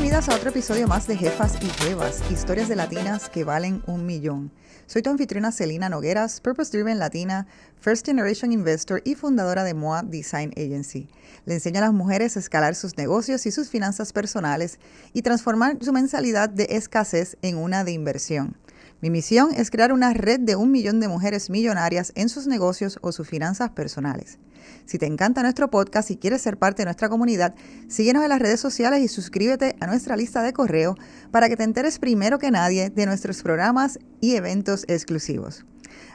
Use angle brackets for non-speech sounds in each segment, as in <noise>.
bienvenidas a otro episodio más de Jefas y Jevas, historias de latinas que valen un millón. Soy tu anfitriona Celina Nogueras, Purpose Driven Latina, First Generation Investor y fundadora de MOA Design Agency. Le enseño a las mujeres a escalar sus negocios y sus finanzas personales y transformar su mensalidad de escasez en una de inversión. Mi misión es crear una red de un millón de mujeres millonarias en sus negocios o sus finanzas personales. Si te encanta nuestro podcast y quieres ser parte de nuestra comunidad, síguenos en las redes sociales y suscríbete a nuestra lista de correo para que te enteres primero que nadie de nuestros programas y eventos exclusivos.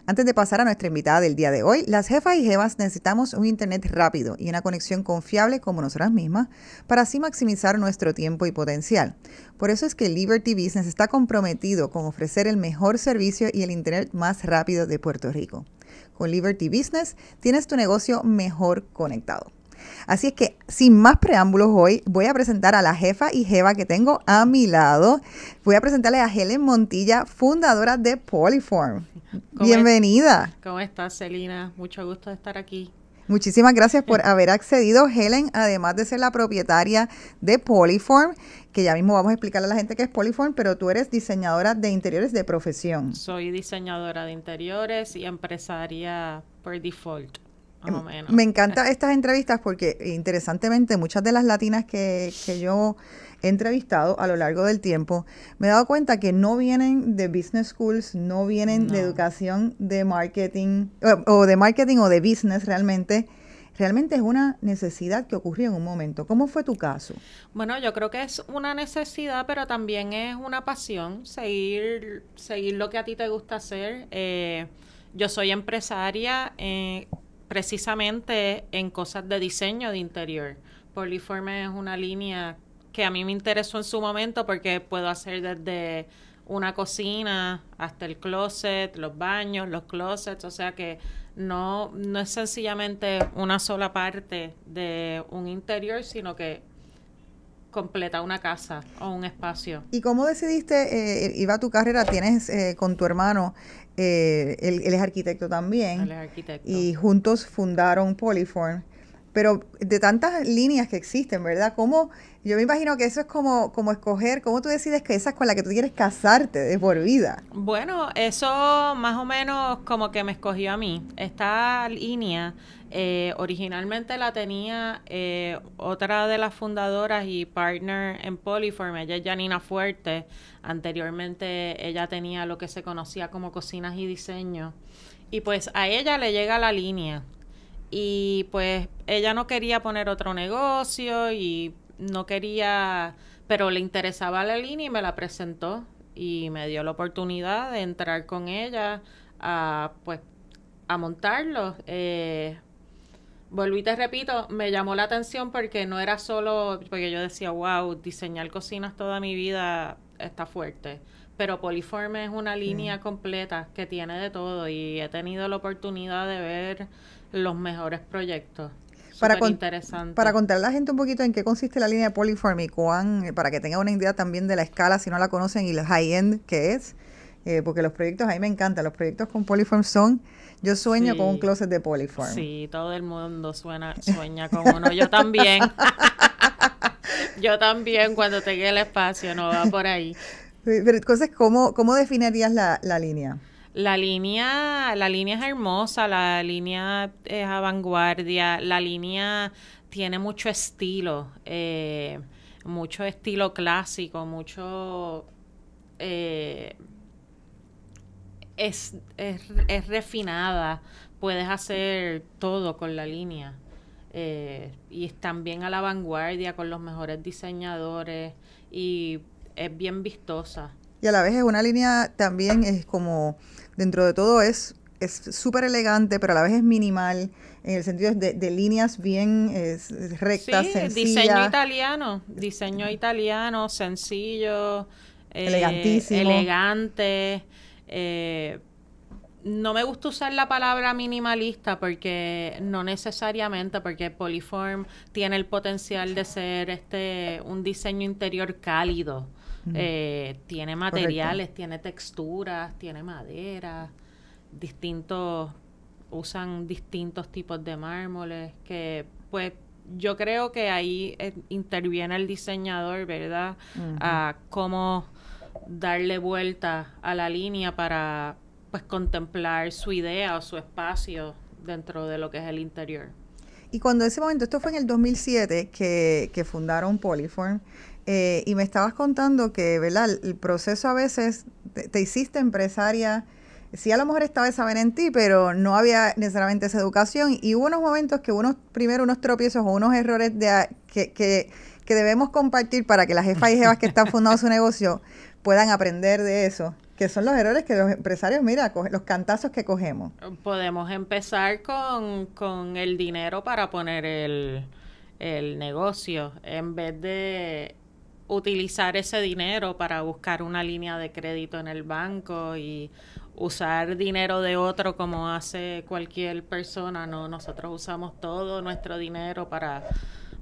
Antes de pasar a nuestra invitada del día de hoy, las jefas y jevas necesitamos un internet rápido y una conexión confiable como nosotras mismas para así maximizar nuestro tiempo y potencial. Por eso es que Liberty Business está comprometido con ofrecer el mejor servicio y el internet más rápido de Puerto Rico. Con Liberty Business tienes tu negocio mejor conectado. Así es que sin más preámbulos hoy voy a presentar a la jefa y jeva que tengo a mi lado. Voy a presentarle a Helen Montilla, fundadora de Polyform. Bienvenida. ¿Cómo estás, Selina? Mucho gusto de estar aquí. Muchísimas gracias por mm. haber accedido, Helen, además de ser la propietaria de Polyform, que ya mismo vamos a explicarle a la gente qué es Polyform, pero tú eres diseñadora de interiores de profesión. Soy diseñadora de interiores y empresaria por default. Em, menos. Me encantan eh. estas entrevistas porque, interesantemente, muchas de las latinas que, que yo entrevistado a lo largo del tiempo, me he dado cuenta que no vienen de business schools, no vienen de educación de marketing o, de marketing o de business realmente. Realmente es una necesidad que ocurrió en un momento. ¿Cómo fue tu caso? Bueno, yo creo que es una necesidad, pero también es una pasión seguir, seguir lo que a ti te gusta hacer. Eh, yo soy empresaria eh, precisamente en cosas de diseño de interior. Poliforme es una línea que a mí me interesó en su momento porque puedo hacer desde una cocina hasta el closet, los baños, los closets, o sea que no, no es sencillamente una sola parte de un interior, sino que completa una casa o un espacio. ¿Y cómo decidiste, eh, iba a tu carrera, tienes eh, con tu hermano, eh, él, él, es arquitecto también, él es arquitecto. y juntos fundaron Polyform, pero de tantas líneas que existen, ¿verdad? ¿Cómo, yo me imagino que eso es como, como escoger, cómo tú decides que esa es con la que tú quieres casarte de por vida. Bueno, eso más o menos como que me escogió a mí. Esta línea eh, originalmente la tenía eh, otra de las fundadoras y partner en Polyform, ella es Janina Fuerte. Anteriormente ella tenía lo que se conocía como cocinas y diseño. Y pues a ella le llega la línea y pues ella no quería poner otro negocio y no quería, pero le interesaba la línea y me la presentó y me dio la oportunidad de entrar con ella a pues a montarlo. Eh, vuelvo y te repito, me llamó la atención porque no era solo, porque yo decía, wow, diseñar cocinas toda mi vida está fuerte. Pero Poliforme es una línea completa que tiene de todo y he tenido la oportunidad de ver los mejores proyectos. Para, con, para contar a la gente un poquito en qué consiste la línea de Polyform y cuán, eh, para que tenga una idea también de la escala, si no la conocen, y el high-end que es, eh, porque los proyectos, a mí me encantan, los proyectos con Polyform son, yo sueño con un closet de Polyform. Sí, todo el mundo suena, sueña con uno, yo también. <laughs> yo también cuando tenga el espacio, no va por ahí. Pero entonces, ¿cómo, cómo definirías la, la línea? la línea, la línea es hermosa, la línea es a vanguardia, la línea tiene mucho estilo, eh, mucho estilo clásico, mucho... Eh, es, es, refinada, puedes hacer todo con la línea. Eh, y es también a la vanguardia con los mejores diseñadores y es bien vistosa. Y a la vez es una línea también es como dentro de todo es es súper elegante, pero a la vez es minimal, en el sentido de, de líneas bien rectas, sí, diseño italiano, diseño italiano, sencillo, eh, elegantísimo. elegante. Eh, no me gusta usar la palabra minimalista porque no necesariamente, porque Polyform tiene el potencial de ser este un diseño interior cálido eh, tiene materiales, tiene texturas, tiene madera, distintos, usan distintos tipos de mármoles que pues yo creo que ahí eh, interviene el diseñador, ¿verdad? A cómo darle vuelta a la línea para pues contemplar su idea o su espacio dentro de lo que es el interior. Y cuando ese momento, esto fue en el 2007 que, que fundaron Polyform, eh, y me estabas contando que, ¿verdad? El proceso a veces te, hiciste empresaria. Sí, a lo mejor estaba esa ver en ti, pero no había necesariamente esa educación. Y hubo unos momentos que unos, primero unos tropiezos o unos errores de, que, que, que debemos compartir para que las jefas y jefas que están fundando su negocio puedan aprender de eso que son los errores que los empresarios, mira, los cantazos que cogemos. Podemos empezar con, el dinero para poner el negocio, en vez de utilizar ese dinero para buscar una línea de crédito en el banco y usar dinero de otro como hace cualquier persona, no, nosotros usamos todo nuestro dinero para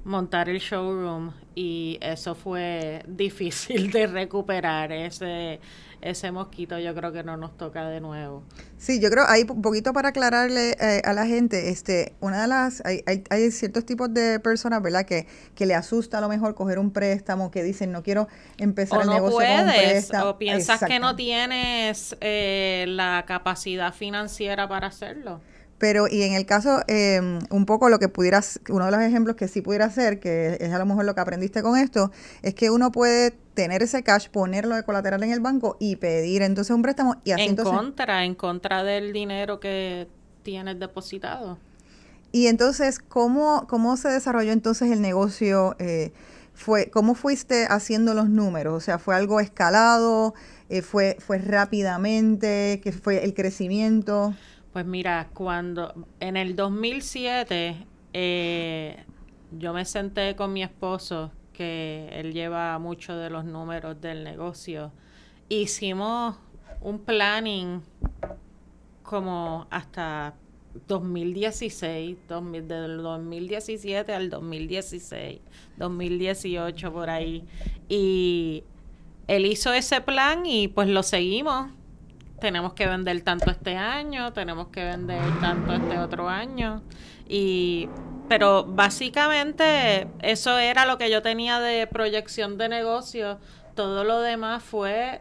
montar el showroom y eso fue difícil de recuperar ese ese mosquito yo creo que no nos toca de nuevo. Sí, yo creo, hay un poquito para aclararle eh, a la gente, este, una de las, hay, hay, hay, ciertos tipos de personas, ¿verdad? Que, le asusta a lo mejor coger un préstamo, que dicen, no quiero empezar el negocio con un préstamo. O piensas que no tienes eh, la capacidad financiera para hacerlo. Pero, y en el caso, em, un poco lo que pudieras, uno de los ejemplos que sí pudiera hacer, que es a lo mejor lo que aprendiste con esto, es que uno puede tener ese cash, ponerlo de colateral en el banco y pedir entonces un préstamo y así En contra, en contra del dinero que tienes depositado. Y entonces, ¿cómo, cómo se desarrolló entonces el negocio? Eh, fue, ¿Cómo fuiste haciendo los números? O sea, ¿fue algo escalado? Eh, fue, ¿Fue rápidamente? ¿Qué fue el crecimiento? Pues mira, cuando en el 2007 eh, yo me senté con mi esposo, que él lleva mucho de los números del negocio. Hicimos un planning como hasta 2016, 2000, del 2017 al 2016, 2018 por ahí. Y él hizo ese plan y pues lo seguimos tenemos que vender tanto este año, tenemos que vender tanto este otro año. Y, pero básicamente eso era lo que yo tenía de proyección de negocio. Todo lo demás fue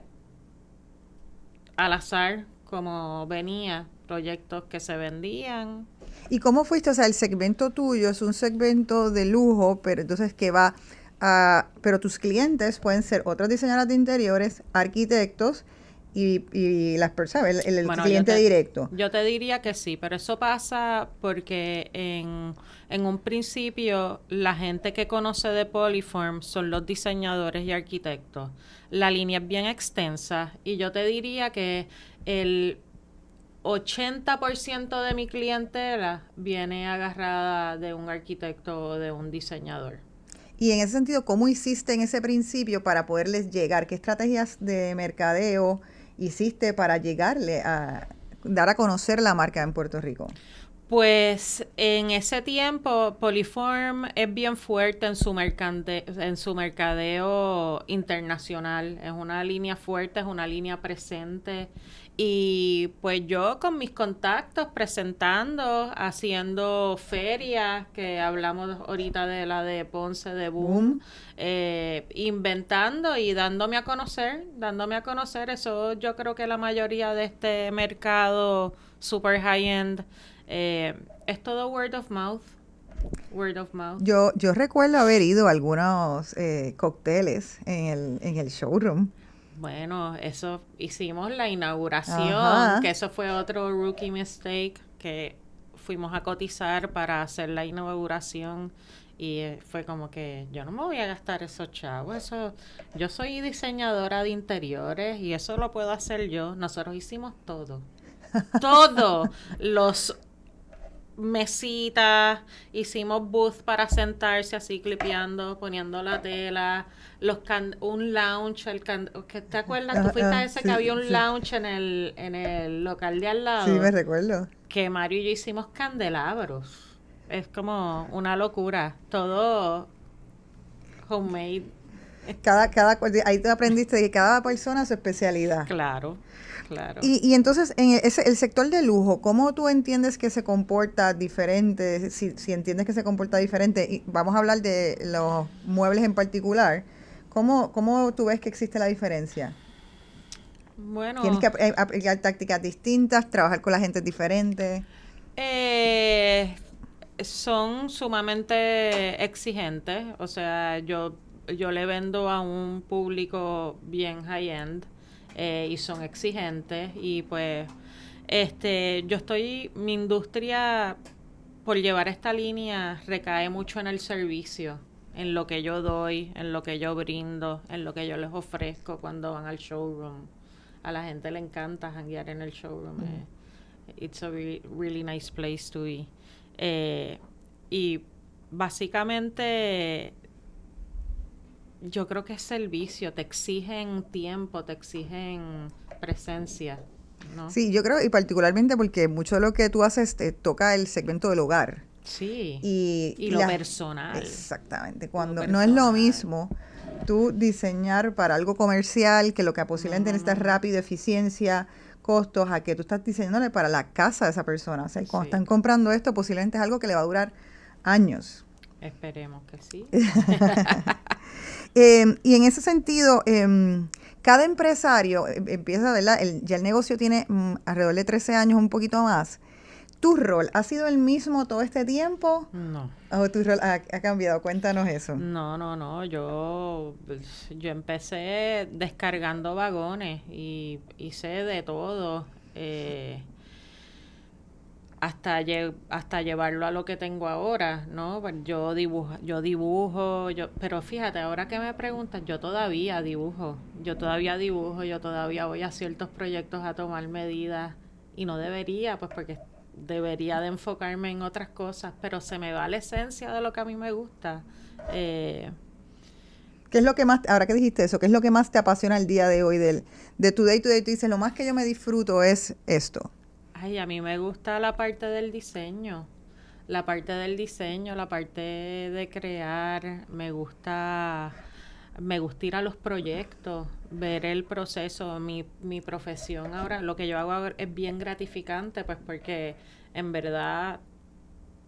al azar, como venía, proyectos que se vendían. ¿Y cómo fuiste? O sea, el segmento tuyo es un segmento de lujo, pero entonces que va a... Pero tus clientes pueden ser otras diseñadoras de interiores, arquitectos, y, las personas, el, cliente directo. Yo te diría que sí, pero eso pasa porque en, en un principio la gente que conoce de Polyform son los diseñadores y arquitectos. La línea es bien extensa y yo te diría que el 80% de mi clientela viene agarrada de un arquitecto o de un diseñador. Y en ese sentido, ¿cómo hiciste en ese principio para poderles llegar? ¿Qué estrategias de mercadeo? hiciste para llegarle a dar a conocer la marca en Puerto Rico? Pues en ese tiempo Poliform es bien fuerte en su, mercante, en su mercadeo internacional. Es una línea fuerte, es una línea presente y pues yo con mis contactos presentando, haciendo ferias, que hablamos ahorita de la de Ponce de Boom, eh, inventando y dándome a conocer, dándome a conocer. Eso yo creo que la mayoría de este mercado super high-end eh, es todo word of mouth. Word of mouth. Yo, yo recuerdo haber ido a algunos eh, cócteles en el, en el showroom bueno, eso hicimos la inauguración, que eso fue otro rookie mistake que fuimos a cotizar para hacer la inauguración y eh, fue como que yo no me voy a gastar esos chavos, eso yo soy diseñadora de interiores y eso lo puedo hacer yo. Nosotros hicimos todo. <laughs> todo los mesitas, hicimos booth para sentarse así clipeando, poniendo la tela, los un lounge, el ¿te ah, acuerdas? Ah, Tú fuiste a ah, ese que había un lounge en el, en el local de al lado. Sí, me recuerdo. Que Mario y yo hicimos candelabros. Es como una locura, todo homemade cada, ahí tú aprendiste que cada persona su especialidad. Claro, claro. Y, entonces, en ese, el sector de lujo, ¿cómo tú entiendes que se comporta diferente? Si, entiendes que se comporta diferente, y vamos a hablar de los muebles en particular, ¿cómo, cómo tú ves que existe la diferencia? Bueno. Tienes que eh, aplicar tácticas distintas, trabajar con la gente diferente. Eh, son sumamente exigentes. O sea, yo yo le vendo a un público bien high-end eh, y son exigentes y pues este, yo estoy, mi industria por llevar esta línea recae mucho en el servicio, en lo que yo doy, en lo que yo brindo, en lo que yo les ofrezco cuando van al showroom. A la gente le encanta hanguear en el showroom. Mm. Eh, it's a really, nice place to be. Eh, y básicamente yo creo que es servicio, te exigen tiempo, te exigen presencia. ¿no? Sí, yo creo, y particularmente porque mucho de lo que tú haces te toca el segmento del hogar. Sí. Y, lo personal. Exactamente. Cuando no es lo mismo tú diseñar para algo comercial que lo que posiblemente no, rápido, eficiencia, costos, a que tú estás diseñándole para la casa de esa persona. O sea, cuando están comprando esto, posiblemente es algo que le va a durar años. Esperemos que sí. <laughs> Em, y en ese sentido, em, cada empresario eh, empieza, ¿verdad? ya el negocio tiene mm, alrededor de 13 años, un poquito más. ¿Tu rol ha sido el mismo todo este tiempo? No. ¿O tu rol ha, cambiado? Cuéntanos eso. No, no, no. Yo, pues, yo empecé descargando vagones y hice de todo. Eh, hasta, hasta llevarlo a lo que tengo ahora, ¿no? Pues yo dibujo, yo dibujo, yo, pero fíjate, ahora que me preguntas, yo todavía dibujo, yo todavía dibujo, yo todavía voy a ciertos proyectos a tomar medidas y no debería, pues porque debería de enfocarme en otras cosas, pero se me va la esencia de lo que a mí me gusta. Eh. ¿Qué es lo que más, ahora que dijiste eso, qué es lo que más te apasiona el día de hoy del, de tu day to day? Tú dices, lo más que yo me disfruto es esto. Y a mí me gusta la parte del diseño. La parte del diseño, la parte de crear, me gusta me gusta ir a los proyectos, ver el proceso, mi, mi profesión ahora, lo que yo hago ahora es bien gratificante, pues porque en verdad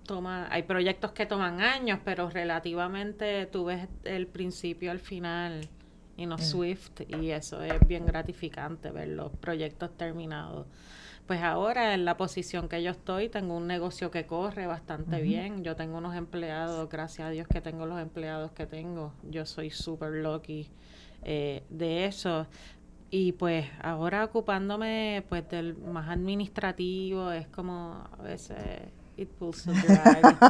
toma, hay proyectos que toman años, pero relativamente tú ves el principio al final y no mm. Swift, y eso es bien gratificante ver los proyectos terminados. Pues ahora en la posición que yo estoy tengo un negocio que corre bastante bien, yo tengo unos empleados, gracias a Dios que tengo los empleados que tengo, yo soy súper lucky eh, de eso, y pues ahora ocupándome pues del más administrativo es como a veces it pulls <laughs>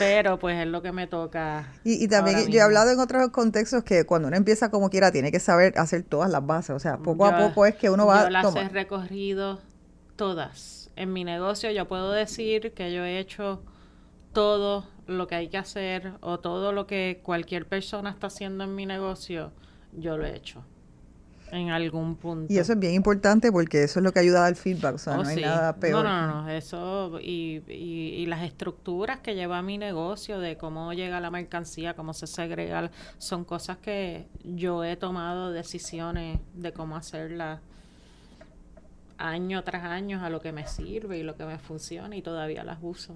pero pues es lo que me toca y, también yo he hablado en otros contextos que cuando uno empieza como quiera tiene que saber hacer todas las bases o sea poco a poco es que uno va yo las he recorrido todas. En mi negocio yo puedo decir que yo he hecho todo lo que hay que hacer o todo lo que cualquier persona está haciendo en mi negocio, yo lo he hecho en algún punto. Y eso es bien importante porque eso es lo que ayuda al feedback, o sea, oh, no hay nada peor. No, no, no, eso y, y, las estructuras que lleva mi negocio de cómo llega la mercancía, cómo se segrega, son cosas que yo he tomado decisiones de cómo hacerlas año tras año a lo que me sirve y lo que me funciona y todavía las uso.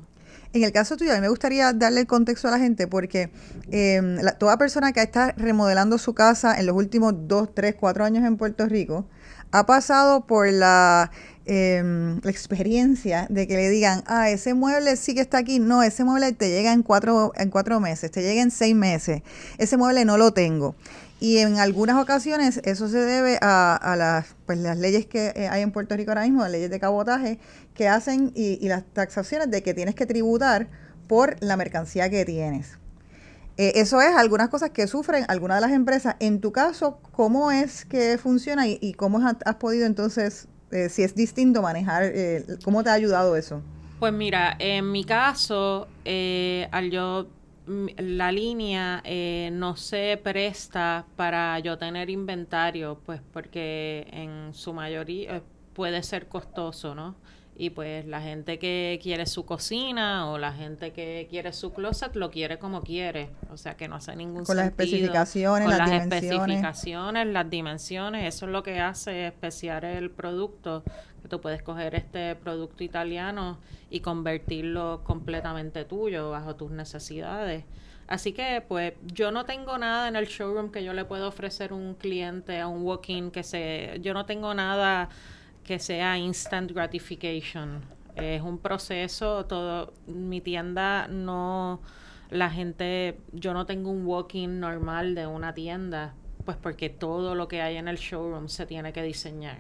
En el caso tuyo, a mí me gustaría darle el contexto a la gente porque em, toda persona que está remodelando su casa en los últimos dos, tres, cuatro años en Puerto Rico ha pasado por la, em, la experiencia de que le digan, ah, ese mueble sí que está aquí, no, ese mueble te llega en cuatro, en cuatro meses, te llega en seis meses, ese mueble no lo tengo. Y en algunas ocasiones eso se debe a, las, pues, las leyes que eh, hay en Puerto Rico ahora mismo, las leyes de cabotaje, que hacen y, las taxaciones de que tienes que tributar por la mercancía que tienes. Eh, eso es algunas cosas que sufren algunas de las empresas. En tu caso, ¿cómo es que funciona y, cómo has, podido entonces, eh, si es distinto, manejar, cómo te ha ayudado eso? Pues mira, en mi caso, al yo la línea eh, no se presta para yo tener inventario, pues porque en su mayoría eh, puede ser costoso, ¿no? Y pues la gente que quiere su cocina o la gente que quiere su closet lo quiere como quiere, o sea que no hace ningún sentido. Con las especificaciones, con las, especificaciones, las dimensiones, eso es lo que hace especial el producto tú puedes coger este producto italiano y convertirlo completamente tuyo bajo tus necesidades. Así que pues yo no tengo nada en el showroom que yo le pueda ofrecer a un cliente, a un walk-in, que se, yo no tengo nada que sea instant gratification. Es un proceso, todo, mi tienda no, la gente, yo no tengo un walk-in normal de una tienda, pues porque todo lo que hay en el showroom se tiene que diseñar.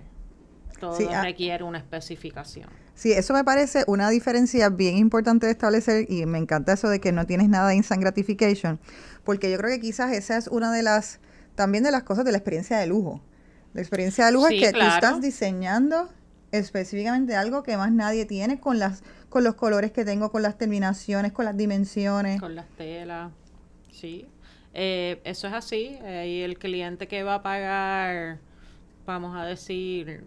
Todo ah. requiere una especificación. Sí, eso me parece una diferencia bien importante de establecer y me encanta eso de que no tienes nada de instant gratification, porque yo creo que quizás esa es una de las, también de las cosas de la experiencia de lujo. La experiencia de lujo es que tú estás diseñando específicamente algo que más nadie tiene con las con los colores que tengo, con las terminaciones, con las dimensiones. Con las telas, sí. Eh, eso es así. Eh, y el cliente que va a pagar, vamos a decir,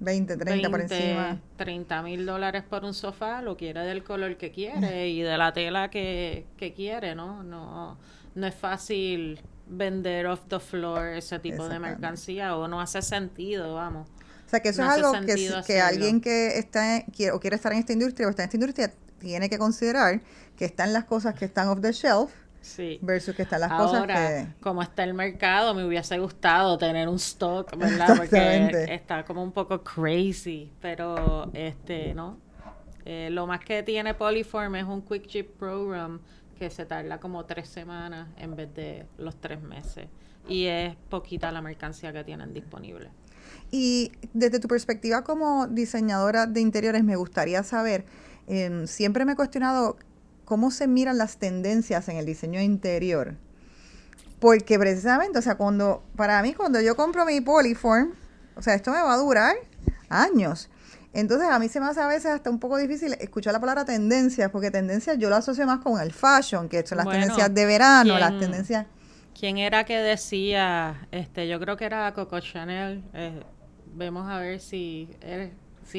20, 30 por encima. 30 mil dólares por un sofá, lo quiere del color que quiere mm. y de la tela que, que quiere, ¿no? ¿no? No es fácil vender off the floor ese tipo de mercancía o no hace sentido, vamos. O sea, que eso es algo que, alguien que está quiere, o quiere estar en esta industria o está en esta industria tiene que considerar que están las cosas que están off the shelf Sí. Versus que están las cosas que... como está el mercado, me hubiese gustado tener un stock, <laughs> ¿verdad? Porque está como un poco crazy, pero este, ¿no? Eh, lo más que tiene Polyform es un Quick Chip Program que se tarda como tres semanas en vez de los tres meses. Y es poquita la mercancía que tienen disponible. Y desde tu perspectiva como diseñadora de interiores, me gustaría saber, em, siempre me he cuestionado cómo se miran las tendencias en el diseño interior. Porque precisamente, o sea, cuando, para mí, cuando yo compro mi poliform, o sea, esto me va a durar años. Entonces, a mí se me hace a veces hasta un poco difícil escuchar la palabra tendencias, porque tendencias yo lo asocio más con el fashion, que son las tendencias de verano, las tendencias. ¿Quién era que decía? este Yo creo que era Coco Chanel. Eh, vemos a ver si. eres. Eh,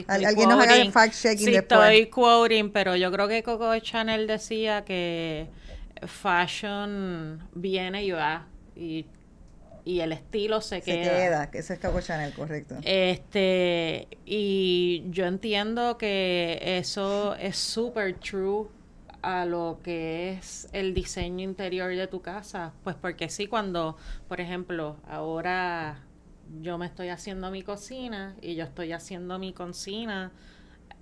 alguien nos haga el fact checking Estoy quoting, pero yo creo que Coco Chanel decía que fashion viene y va y, el estilo se, queda. Se queda, que eso es Coco Chanel, correcto. Este, y yo entiendo que eso es súper true a lo que es el diseño interior de tu casa, pues porque sí, cuando, por ejemplo, ahora yo me estoy haciendo mi cocina y yo estoy haciendo mi cocina,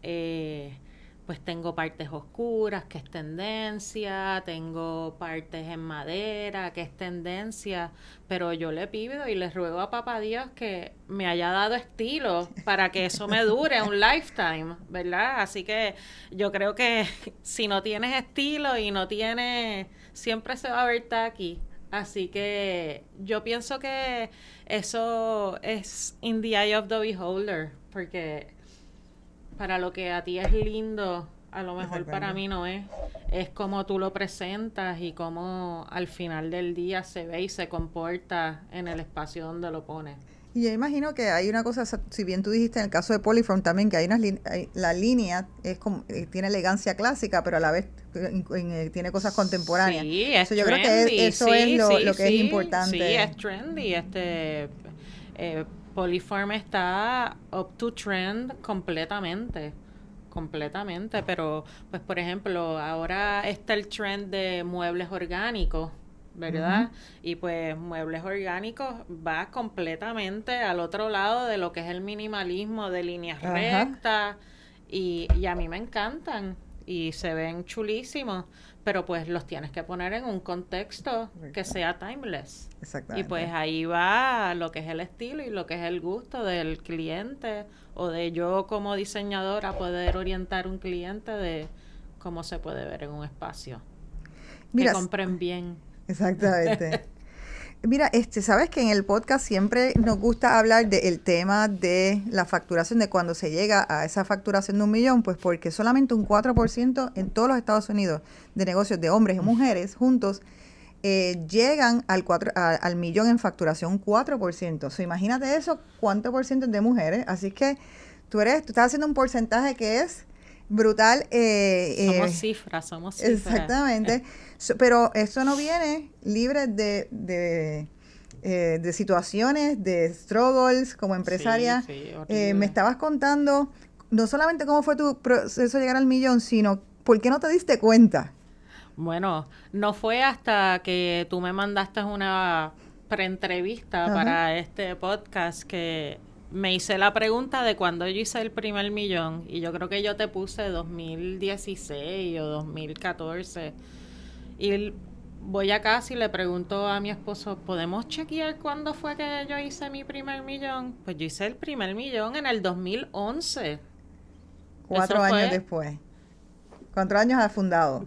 eh, pues tengo partes oscuras, que es tendencia, tengo partes en madera, que es tendencia, pero yo le pido y le ruego a papá Dios que me haya dado estilo para que eso me dure un <laughs> lifetime, ¿verdad? Así que yo creo que <laughs> si no tienes estilo y no tienes, siempre se va a ver aquí Así que yo pienso que eso es in the eye of the beholder, porque para lo que a ti es lindo, a lo mejor para mí no es. Es como tú lo presentas y cómo al final del día se ve y se comporta en el espacio donde lo pones. Y yo imagino que hay una cosa, si bien tú dijiste en el caso de Polyform también que hay una la línea es como, eh, tiene elegancia clásica, pero a la vez eh, eh, tiene cosas contemporáneas. Sí, es yo creo que es, eso es lo, que es importante. Sí, es trendy. Este, eh, Polyform está up to trend completamente completamente, pero pues por ejemplo, ahora está el trend de muebles orgánicos, ¿verdad? Y pues muebles orgánicos va completamente al otro lado de lo que es el minimalismo de líneas rectas y, a mí me encantan y se ven chulísimos, pero pues los tienes que poner en un contexto que sea timeless. Y pues ahí va lo que es el estilo y lo que es el gusto del cliente o de yo como diseñadora poder orientar un cliente de cómo se puede ver en un espacio. que compren bien. Exactamente. Mira, este, sabes que en el podcast siempre nos gusta hablar del tema de la facturación, de cuando se llega a esa facturación de un millón, pues porque solamente un 4% en todos los Estados Unidos de negocios de hombres y mujeres juntos eh, llegan al, al millón en facturación, 4%. imagínate eso, cuánto por ciento es de mujeres. Así que tú eres, tú estás haciendo un porcentaje que es brutal. Eh, somos eh, cifras, somos cifras. Exactamente. <laughs> pero eso no viene libre de, de, eh, de situaciones, de struggles como empresaria. Eh, me estabas contando no solamente cómo fue tu proceso llegar al millón, sino por qué no te diste cuenta. Bueno, no fue hasta que tú me mandaste una preentrevista para este podcast que me hice la pregunta de cuándo yo hice el primer millón y yo creo que yo te puse 2016 o 2014 y voy a casa y le pregunto a mi esposo, ¿podemos chequear cuándo fue que yo hice mi primer millón? Pues yo hice el primer millón en el 2011. Cuatro años después. cuatro años has fundado?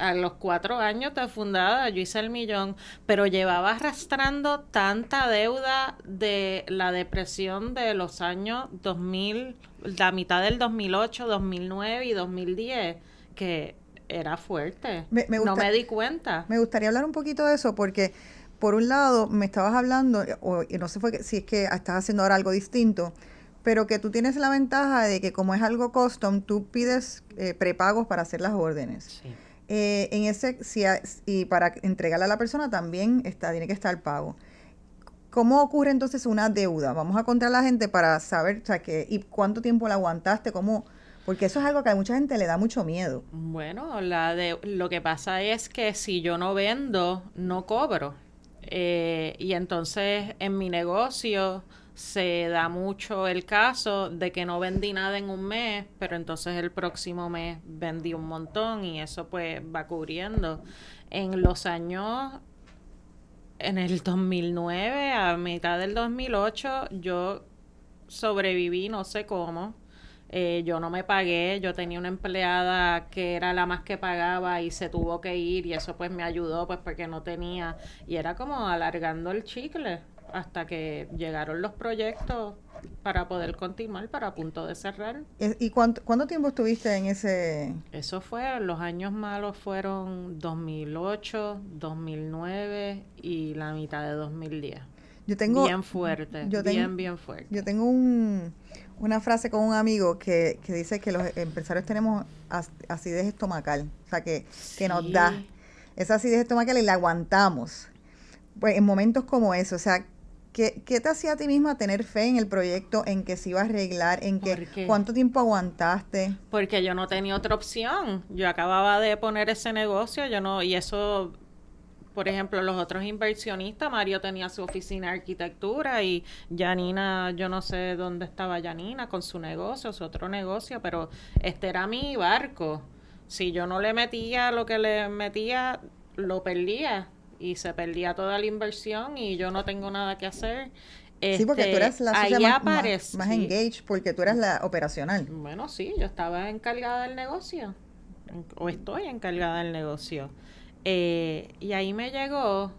A los cuatro años te fundada, yo hice el millón, pero llevaba arrastrando tanta deuda de la depresión de los años 2000, la mitad del 2008, 2009 y 2010, que era fuerte. no me di cuenta. Me gustaría hablar un poquito de eso porque, por un lado, me estabas hablando, o, y no sé fue si es que estás haciendo ahora algo distinto, pero que tú tienes la ventaja de que como es algo custom, tú pides eh, prepagos para hacer las órdenes. Sí. Eh, en ese, si y para entregarla a la persona también está, tiene que estar el pago. ¿Cómo ocurre entonces una deuda? Vamos a contar a la gente para saber, o que, y cuánto tiempo la aguantaste, cómo, porque eso es algo que a mucha gente le da mucho miedo. Bueno, la de, lo que pasa es que si yo no vendo, no cobro. Eh, y entonces en mi negocio se da mucho el caso de que no vendí nada en un mes, pero entonces el próximo mes vendí un montón y eso pues va cubriendo. En los años, en el 2009, a mitad del 2008, yo sobreviví, no sé cómo, eh, yo no me pagué, yo tenía una empleada que era la más que pagaba y se tuvo que ir y eso pues me ayudó pues porque no tenía y era como alargando el chicle hasta que llegaron los proyectos para poder continuar, para a punto de cerrar. Eh, ¿Y cuánto, cuánto tiempo estuviste en ese...? Eso fue, los años malos fueron 2008, 2009 y la mitad de 2010. Yo tengo, bien fuerte, yo bien, bien fuerte. Yo tengo un, una frase con un amigo que, dice que los empresarios tenemos acidez estomacal, o sea, que, que nos da esa acidez estomacal y la aguantamos. Pues en momentos como eso, o sea, ¿qué, te hacía a ti misma tener fe en el proyecto, en que se iba a arreglar, en que cuánto tiempo aguantaste? Porque yo no tenía otra opción. Yo acababa de poner ese negocio, yo no, y eso por ejemplo, los otros inversionistas, Mario tenía su oficina de arquitectura y Janina, yo no sé dónde estaba Janina con su negocio, su otro negocio, pero este era mi barco. Si yo no le metía lo que le metía, lo perdía y se perdía toda la inversión y yo no tengo nada que hacer. sí, porque tú eras este, la más, más, más, engaged, porque tú eras la operacional. Bueno, sí, yo estaba encargada del negocio, o estoy encargada del negocio. Eh, y ahí me llegó,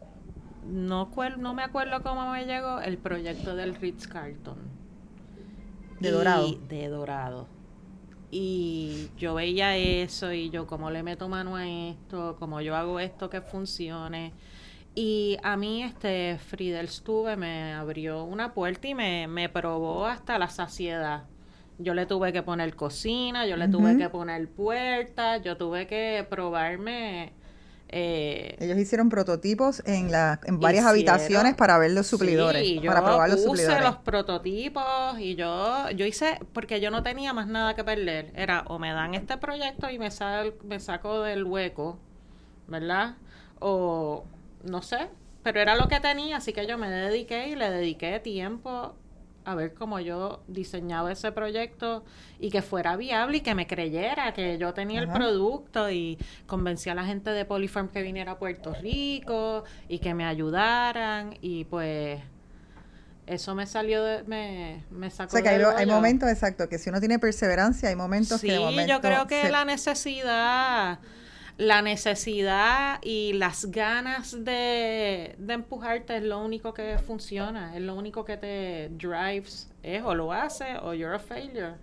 no, no me acuerdo cómo me llegó, el proyecto del Ritz Carlton. De Dorado. De Dorado. Y yo veía eso y yo, ¿cómo le meto mano a esto? ¿Cómo yo hago esto que funcione? Y a mí, este, Friedel Stube me abrió una puerta y me, probó hasta la saciedad. Yo le tuve que poner cocina, yo le tuve que poner puerta, yo tuve que probarme eh, Ellos hicieron prototipos en, la, en varias habitaciones para ver los suplidores, yo probar los puse los prototipos y yo, yo hice, porque yo no tenía más nada que perder. Era o me dan este proyecto y me, sal, me saco del hueco, ¿verdad? O no sé, pero era lo que tenía, así que yo me dediqué y le dediqué tiempo a ver cómo yo diseñaba ese proyecto y que fuera viable y que me creyera que yo tenía el producto y convencí a la gente de Polyform que viniera a Puerto Rico y que me ayudaran y pues eso me salió de, me, me sacó o sea que hay, momentos exacto que si uno tiene perseverancia hay momentos que yo creo que la necesidad la necesidad y las ganas de, empujarte es lo único que funciona, es lo único que te drives, es o lo haces o you're a failure.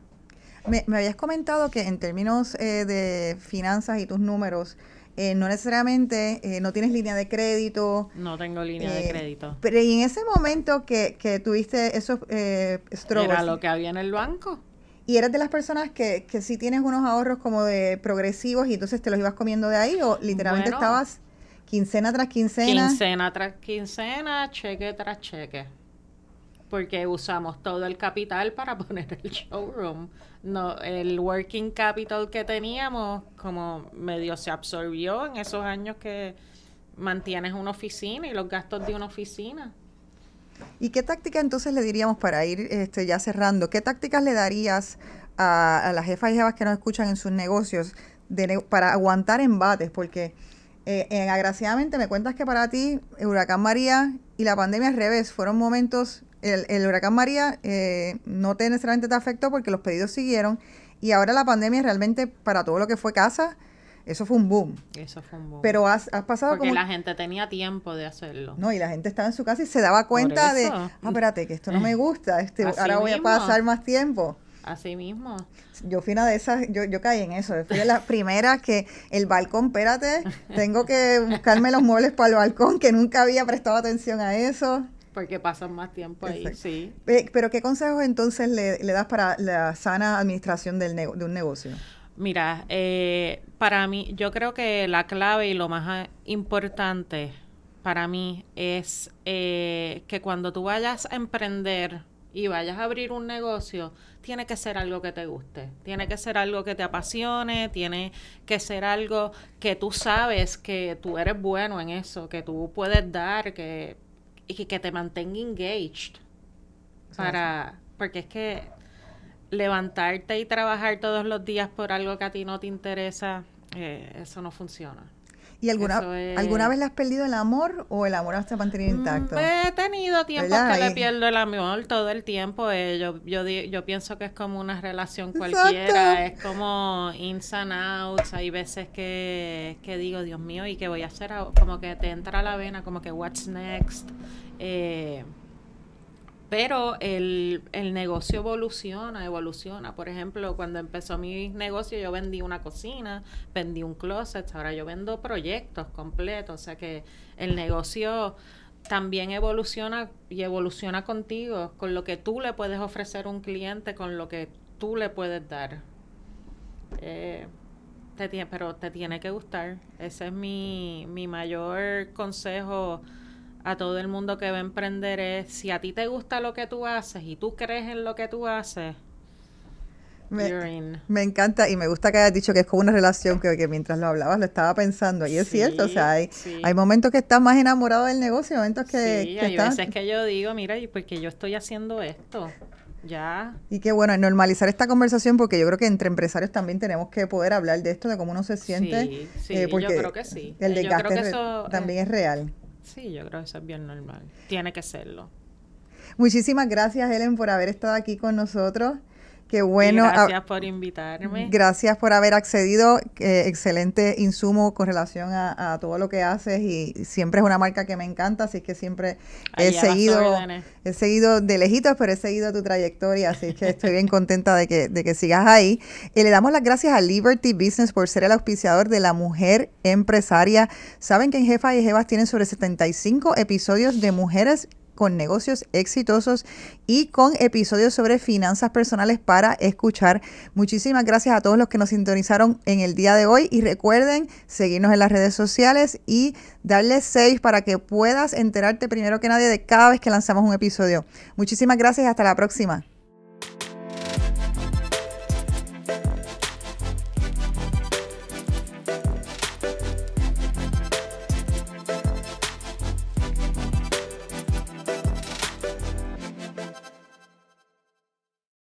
Me, habías comentado que en términos eh, de finanzas y tus números, eh, no necesariamente, eh, no tienes línea de crédito. No tengo línea de crédito. Pero y en ese momento que, que tuviste esos eh, Era lo que había en el banco. ¿Y eres de las personas que, que sí tienes unos ahorros como de progresivos y entonces te los ibas comiendo de ahí o literalmente estabas quincena tras quincena? Quincena tras quincena, cheque tras cheque. Porque usamos todo el capital para <laughs> poner el showroom. No, el working capital que teníamos como medio se absorbió en esos años que mantienes una oficina y los gastos de una oficina. ¿Y qué táctica entonces le diríamos para ir este, ya cerrando? ¿Qué tácticas le darías a, las jefas y jefas que nos escuchan en sus negocios para aguantar embates? Porque eh, eh, agraciadamente me cuentas que para ti el huracán María y la pandemia al revés fueron momentos, el, el huracán María eh, no te necesariamente te afectó porque los pedidos siguieron y ahora la pandemia realmente para todo lo que fue casa eso fue un boom. Eso fue un boom. Pero has, pasado Porque como... la gente tenía tiempo de hacerlo. No, y la gente estaba en su casa y se daba cuenta de, ah, espérate, que esto no me gusta, este, ahora voy a pasar más tiempo. Así mismo. Yo fui una de esas, yo, yo caí en eso. fui de las primeras que el balcón, espérate, tengo que buscarme los muebles para el balcón, que nunca había prestado atención a eso. Porque pasan más tiempo ahí, sí. Pero, ¿qué consejos entonces le, das para la sana administración del de un negocio? Mira, eh, para mí, yo creo que la clave y lo más ah, importante para mí es eh, que cuando tú vayas a emprender y vayas a abrir un negocio, tiene que ser algo que te guste, tiene que ser algo que te apasione, tiene que ser algo que tú sabes que tú eres bueno en eso, que tú puedes dar, que, y que, te mantenga engaged. para, porque es que levantarte y trabajar todos los días por algo que a ti no te interesa, eh, eso no funciona. ¿Y alguna, alguna vez le has perdido el amor o el amor hasta mantenido mm, intacto? Pues, he tenido tiempo que le pierdo el amor todo el tiempo. Eh, yo, yo, pienso que es como una relación cualquiera, es como ins and outs. Hay veces que, digo, Dios mío, ¿y qué voy a hacer? Como que te entra la vena, como que what's next. Eh, pero el, el negocio evoluciona, evoluciona. Por ejemplo, cuando empezó mi negocio yo vendí una cocina, vendí un closet, ahora yo vendo proyectos completos. O sea que el negocio también evoluciona y evoluciona contigo, con lo que tú le puedes ofrecer a un cliente, con lo que tú le puedes dar. Eh, pero te tiene que gustar. Ese es mi, mi mayor consejo a todo el mundo que va a emprender es, si a ti te gusta lo que tú haces y tú crees en lo que tú haces, me, encanta y me gusta que hayas dicho que es como una relación que, que mientras lo hablabas lo estaba pensando y es cierto, o sea, hay, hay momentos que estás más enamorado del negocio, momentos que... Sí, que hay que yo digo, mira, porque yo estoy haciendo esto. Ya. Y qué bueno, normalizar esta conversación porque yo creo que entre empresarios también tenemos que poder hablar de esto, de cómo uno se siente. Sí, eh, porque yo creo que sí. El desgaste también es real. Sí, yo creo que eso es bien normal. Tiene que serlo. Muchísimas gracias, Helen, por haber estado aquí con nosotros. Qué bueno. gracias por invitarme. Gracias por haber accedido. Eh, excelente insumo con relación a, todo lo que haces y siempre es una marca que me encanta, así que siempre he seguido, he seguido de lejitos, pero he seguido tu trayectoria, así que estoy bien contenta de que, de que sigas ahí. Y eh, le damos las gracias a Liberty Business por ser el auspiciador de la mujer empresaria. Saben que en Jefa y Jevas tienen sobre 75 episodios de mujeres con negocios exitosos y con episodios sobre finanzas personales para escuchar. Muchísimas gracias a todos los que nos sintonizaron en el día de hoy y recuerden seguirnos en las redes sociales y darle 6 para que puedas enterarte primero que nadie de cada vez que lanzamos un episodio. Muchísimas gracias y hasta la próxima.